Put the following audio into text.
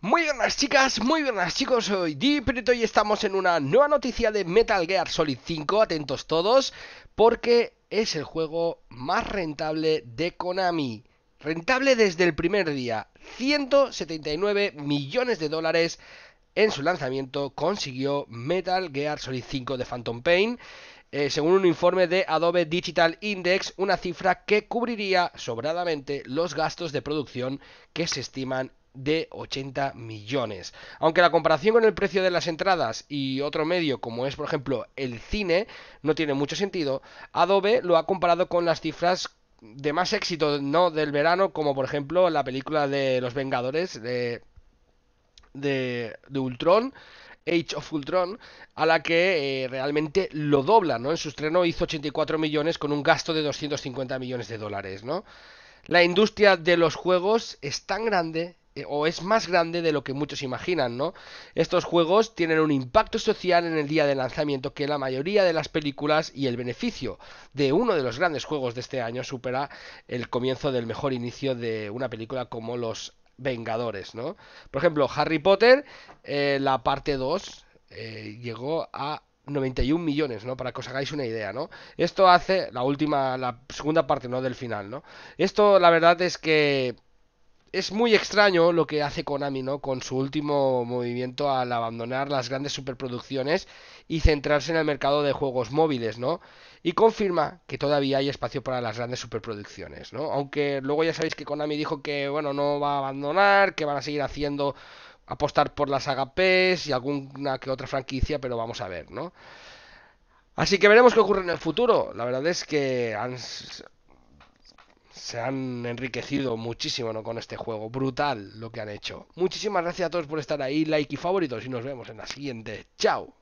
Muy buenas chicas, muy buenas chicos, soy Diprito y estamos en una nueva noticia de Metal Gear Solid 5, atentos todos, porque es el juego más rentable de Konami. Rentable desde el primer día, 179 millones de dólares en su lanzamiento consiguió Metal Gear Solid 5 de Phantom Pain. Eh, según un informe de Adobe Digital Index, una cifra que cubriría sobradamente los gastos de producción que se estiman de 80 millones. Aunque la comparación con el precio de las entradas y otro medio como es por ejemplo el cine no tiene mucho sentido, Adobe lo ha comparado con las cifras de más éxito no del verano como por ejemplo la película de Los Vengadores de, de, de Ultron. Age of Ultron, a la que eh, realmente lo dobla, ¿no? En su estreno hizo 84 millones con un gasto de 250 millones de dólares, ¿no? La industria de los juegos es tan grande eh, o es más grande de lo que muchos imaginan, ¿no? Estos juegos tienen un impacto social en el día de lanzamiento que la mayoría de las películas y el beneficio de uno de los grandes juegos de este año supera el comienzo del mejor inicio de una película como Los Vengadores, ¿no? Por ejemplo, Harry Potter, eh, la parte 2, eh, llegó a 91 millones, ¿no? Para que os hagáis una idea, ¿no? Esto hace la última, la segunda parte, ¿no? Del final, ¿no? Esto, la verdad es que es muy extraño lo que hace Konami, ¿no? Con su último movimiento al abandonar las grandes superproducciones y centrarse en el mercado de juegos móviles, ¿no? Y confirma que todavía hay espacio para las grandes superproducciones, ¿no? Aunque luego ya sabéis que Konami dijo que, bueno, no va a abandonar, que van a seguir haciendo apostar por las HPs y alguna que otra franquicia, pero vamos a ver, ¿no? Así que veremos qué ocurre en el futuro. La verdad es que han, se han enriquecido muchísimo ¿no? con este juego. Brutal lo que han hecho. Muchísimas gracias a todos por estar ahí, like y favoritos y nos vemos en la siguiente. Chao.